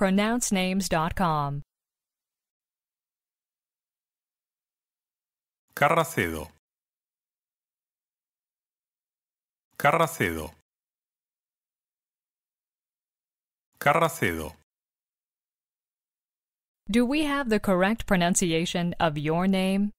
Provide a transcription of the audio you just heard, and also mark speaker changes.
Speaker 1: pronouncenames.com.
Speaker 2: Carracedo. Carracedo. Carracedo.
Speaker 1: Do we have the correct pronunciation of your name?